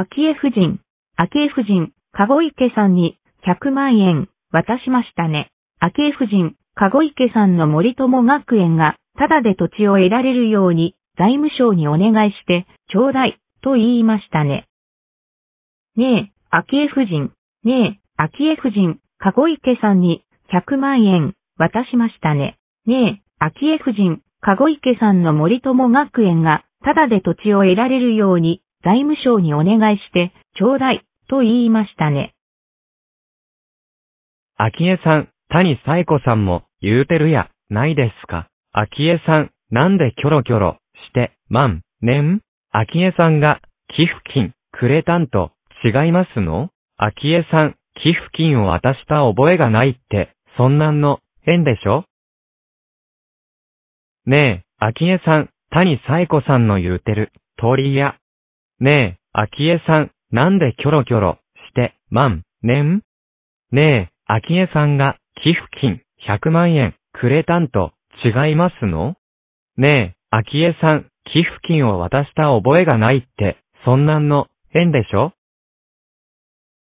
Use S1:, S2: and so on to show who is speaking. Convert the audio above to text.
S1: 昭恵夫人、昭恵夫人、籠池さんに100万円渡しましたね。昭恵夫人、籠池さんの森友学園が、ただで土地を得られるように、財務省にお願いして、ちょうだい、と言いましたね。ねえ、昭恵夫人、ねえ、昭恵夫人、籠池さんに100万円渡しましたね。ねえ、昭恵夫人、籠池さんの森友学園が、ただで土地を得られるように、財務省にお願いしてちょうだいと言いましたね。
S2: 秋江さん、谷冴子さんも言うてるやないですか。秋江さん、なんでキョロキョロして万年秋江さんが寄付金くれたんと違いますの秋江さん、寄付金を渡した覚えがないって、そんなんの変でしょねえ、秋江さん、谷冴子さんの言うてる鳥りや、ねえ、昭恵さん、なんでキョロキョロして、万んねえ、昭恵さんが寄付金100万円くれたんと違いますのねえ、昭恵さん、寄付金を渡した覚えがないって、そんなんの変でしょ